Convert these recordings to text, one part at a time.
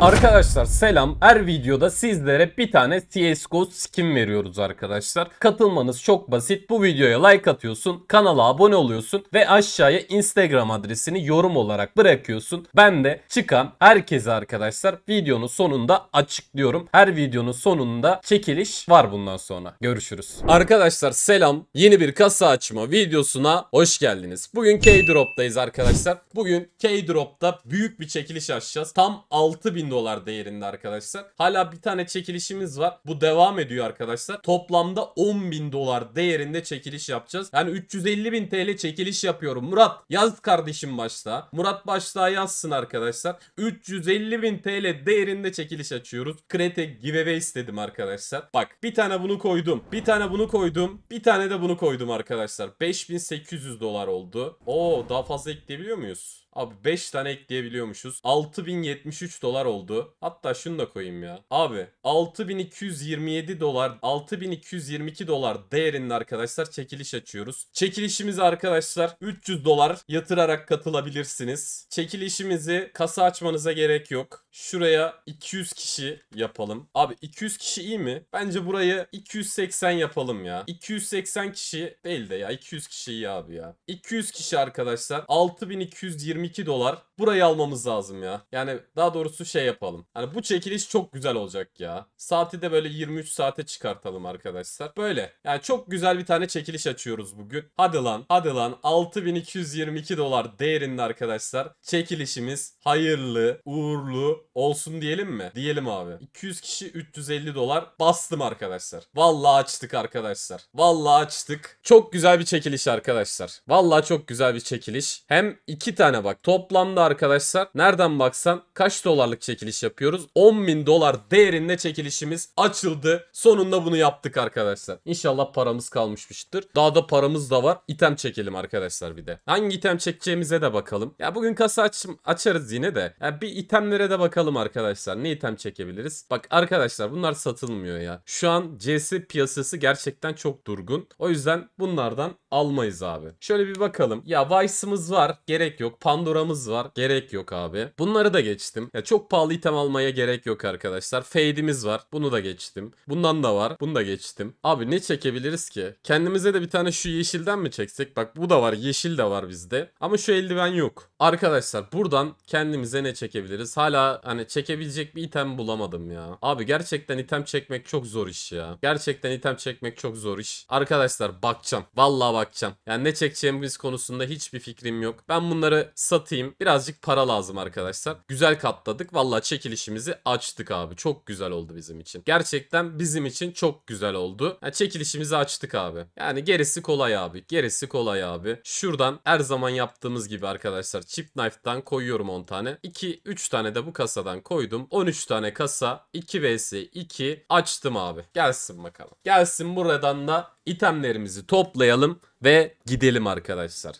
Arkadaşlar selam. Her videoda sizlere bir tane CSGO skin veriyoruz arkadaşlar. Katılmanız çok basit. Bu videoya like atıyorsun, kanala abone oluyorsun ve aşağıya Instagram adresini yorum olarak bırakıyorsun. Ben de çıkan herkese arkadaşlar videonun sonunda açıklıyorum. Her videonun sonunda çekiliş var bundan sonra. Görüşürüz. Arkadaşlar selam. Yeni bir kasa açma videosuna hoş geldiniz. Bugün K-Drop'tayız arkadaşlar. Bugün K-Drop'ta büyük bir çekiliş açacağız. Tam 6000 bin dolar değerinde arkadaşlar. Hala bir tane çekilişimiz var. Bu devam ediyor arkadaşlar. Toplamda 10 bin dolar değerinde çekiliş yapacağız. Yani 350 bin TL çekiliş yapıyorum. Murat yaz kardeşim başta. Murat başta yazsın arkadaşlar. 350 bin TL değerinde çekiliş açıyoruz. Krete giveaway istedim arkadaşlar. Bak bir tane bunu koydum. Bir tane bunu koydum. Bir tane de bunu koydum arkadaşlar. 5800 dolar oldu. Oo daha fazla ekleyebiliyor muyuz? Abi 5 tane ekleyebiliyormuşuz. 6073 dolar oldu. Hatta şunu da koyayım ya. Abi 6227 dolar 6222 dolar değerinde arkadaşlar çekiliş açıyoruz. Çekilişimizi arkadaşlar 300 dolar yatırarak katılabilirsiniz. Çekilişimizi kasa açmanıza gerek yok. Şuraya 200 kişi yapalım. Abi 200 kişi iyi mi? Bence burayı 280 yapalım ya. 280 kişi değil de ya 200 kişi iyi abi ya. 200 kişi arkadaşlar 6222 dolar burayı almamız lazım ya. Yani daha doğrusu şey yapalım. Hani bu çekiliş çok güzel olacak ya. Saati de böyle 23 saate çıkartalım arkadaşlar. Böyle. Yani çok güzel bir tane çekiliş açıyoruz bugün. Hadi lan hadi lan 6222 dolar değerinde arkadaşlar. Çekilişimiz hayırlı uğurlu olsun diyelim mi? Diyelim abi. 200 kişi 350 dolar bastım arkadaşlar. Vallahi açtık arkadaşlar. Vallahi açtık. Çok güzel bir çekiliş arkadaşlar. Vallahi çok güzel bir çekiliş. Hem iki tane bak toplamda arkadaşlar nereden baksan kaç dolarlık çekiliş yapıyoruz? 10 bin dolar değerinde çekilişimiz açıldı. Sonunda bunu yaptık arkadaşlar. İnşallah paramız kalmışmıştır. Daha da paramız da var. İtem çekelim arkadaşlar bir de. Hangi item çekeceğimize de bakalım. Ya bugün kasa aç açarız yine de. Ya bir itemlere de bakalım arkadaşlar. Ne item çekebiliriz? Bak arkadaşlar bunlar satılmıyor ya. Şu an CS piyasası gerçekten çok durgun. O yüzden bunlardan almayız abi. Şöyle bir bakalım. Ya Vice'ımız var. Gerek yok. Pandora'mız var gerek yok abi. Bunları da geçtim. Ya çok pahalı item almaya gerek yok arkadaşlar. Fade'imiz var. Bunu da geçtim. Bundan da var. Bunu da geçtim. Abi ne çekebiliriz ki? Kendimize de bir tane şu yeşilden mi çeksek? Bak bu da var. Yeşil de var bizde. Ama şu eldiven yok. Arkadaşlar buradan kendimize ne çekebiliriz? Hala hani çekebilecek bir item bulamadım ya. Abi gerçekten item çekmek çok zor iş ya. Gerçekten item çekmek çok zor iş. Arkadaşlar bakacağım. Vallahi bakacağım. Yani ne çekeceğimiz konusunda hiçbir fikrim yok. Ben bunları satayım. Biraz birazcık para lazım arkadaşlar. Güzel katladık. Valla çekilişimizi açtık abi. Çok güzel oldu bizim için. Gerçekten bizim için çok güzel oldu. Yani çekilişimizi açtık abi. Yani gerisi kolay abi. Gerisi kolay abi. Şuradan her zaman yaptığımız gibi arkadaşlar. Chip Knife'dan koyuyorum 10 tane. 2-3 tane de bu kasadan koydum. 13 tane kasa. 2 vs 2 açtım abi. Gelsin bakalım. Gelsin buradan da itemlerimizi toplayalım ve gidelim arkadaşlar.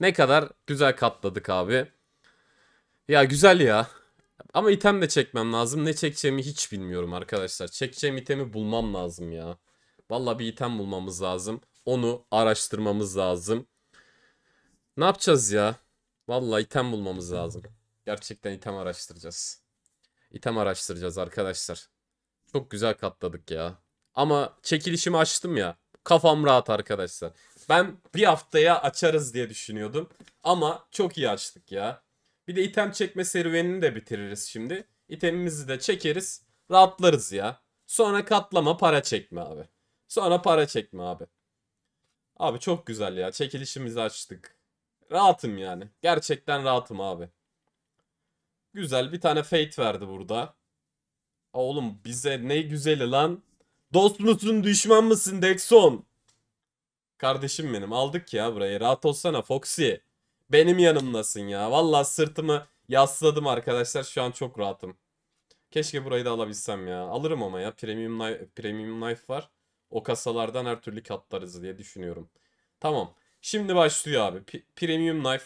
Ne kadar güzel katladık abi. Ya güzel ya. Ama item de çekmem lazım. Ne çekeceğimi hiç bilmiyorum arkadaşlar. Çekeceğim itemi bulmam lazım ya. Valla bir item bulmamız lazım. Onu araştırmamız lazım. Ne yapacağız ya? Valla item bulmamız lazım. Gerçekten item araştıracağız. İtem araştıracağız arkadaşlar. Çok güzel katladık ya. Ama çekilişimi açtım ya. Kafam rahat arkadaşlar. Ben bir haftaya açarız diye düşünüyordum. Ama çok iyi açtık ya. Bir de item çekme serüvenini de bitiririz şimdi. İtemimizi de çekeriz. Rahatlarız ya. Sonra katlama para çekme abi. Sonra para çekme abi. Abi çok güzel ya. Çekilişimizi açtık. Rahatım yani. Gerçekten rahatım abi. Güzel bir tane fate verdi burada. Oğlum bize ne güzeli lan. Dost musun düşman mısın Dexon? Kardeşim benim aldık ya burayı. Rahat olsana Foxy benim yanımdasın ya. Valla sırtımı yasladım arkadaşlar. Şu an çok rahatım. Keşke burayı da alabilsem ya. Alırım ama ya. Premium knife, premium knife var. O kasalardan her türlü katlarız diye düşünüyorum. Tamam. Şimdi başlıyor abi. P premium knife.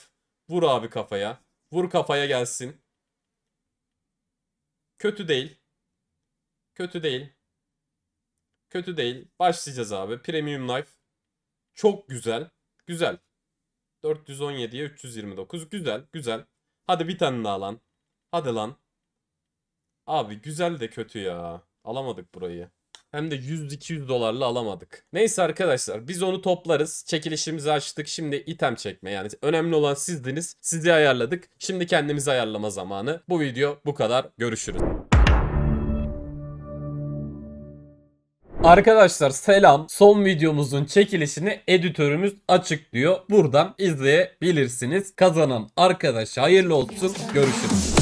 Vur abi kafaya. Vur kafaya gelsin. Kötü değil. Kötü değil. Kötü değil. Başlayacağız abi. Premium knife. Çok güzel. Güzel. 417'ye 329. Güzel güzel. Hadi bir tane daha lan. Hadi lan. Abi güzel de kötü ya. Alamadık burayı. Hem de 100-200 dolarla alamadık. Neyse arkadaşlar biz onu toplarız. Çekilişimizi açtık. Şimdi item çekme yani önemli olan sizdiniz. Sizi ayarladık. Şimdi kendimizi ayarlama zamanı. Bu video bu kadar. Görüşürüz. Arkadaşlar selam. Son videomuzun çekilişini editörümüz açık diyor. Buradan izleyebilirsiniz. Kazanan arkadaşa hayırlı olsun. Görüşürüz.